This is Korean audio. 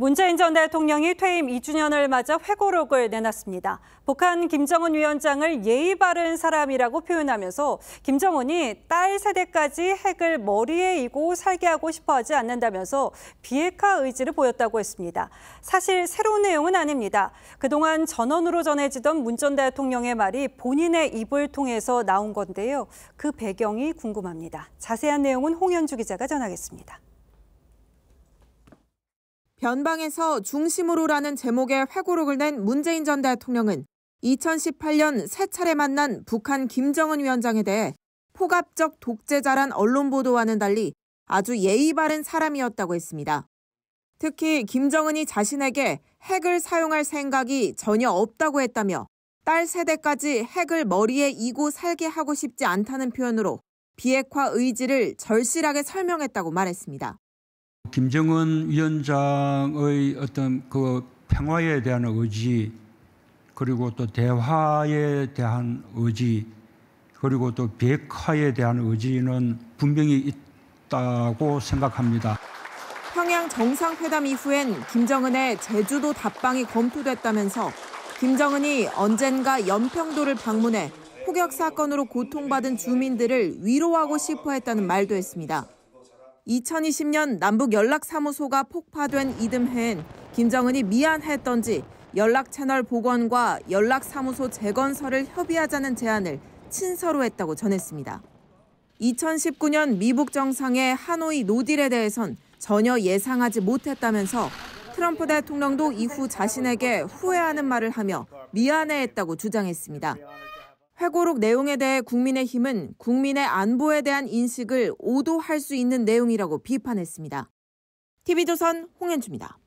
문재인 전 대통령이 퇴임 2주년을 맞아 회고록을 내놨습니다. 북한 김정은 위원장을 예의 바른 사람이라고 표현하면서 김정은이 딸 세대까지 핵을 머리에 이고 살게 하고 싶어 하지 않는다면서 비핵화 의지를 보였다고 했습니다. 사실 새로운 내용은 아닙니다. 그동안 전원으로 전해지던 문 전 대통령의 말이 본인의 입을 통해서 나온 건데요. 그 배경이 궁금합니다. 자세한 내용은 홍현주 기자가 전하겠습니다. 변방에서 중심으로라는 제목의 회고록을 낸 문재인 전 대통령은 2018년 세 차례 만난 북한 김정은 위원장에 대해 포갑적 독재자란 언론 보도와는 달리 아주 예의 바른 사람이었다고 했습니다. 특히 김정은이 자신에게 핵을 사용할 생각이 전혀 없다고 했다며 딸 세대까지 핵을 머리에 이고 살게 하고 싶지 않다는 표현으로 비핵화 의지를 절실하게 설명했다고 말했습니다. 김정은 위원장의 어떤 그 평화에 대한 의지 그리고 또 대화에 대한 의지 그리고 또백화에 대한 의지는 분명히 있다고 생각합니다. 평양 정상회담 이후엔 김정은의 제주도 답방이 검토됐다면서 김정은이 언젠가 연평도를 방문해 폭격 사건으로 고통받은 주민들을 위로하고 싶어 했다는 말도 했습니다. 2020년 남북 연락사무소가 폭파된 이듬해엔 김정은이 미안했던지 연락 채널 복원과 연락사무소 재건설을 협의하자는 제안을 친서로 했다고 전했습니다. 2019년 미북 정상의 하노이 노딜에 대해선 전혀 예상하지 못했다면서 트럼프 대통령도 이후 자신에게 후회하는 말을 하며 미안해했다고 주장했습니다. 회고록 내용에 대해 국민의힘은 국민의 안보에 대한 인식을 오도할 수 있는 내용이라고 비판했습니다. TV조선 홍현주입니다.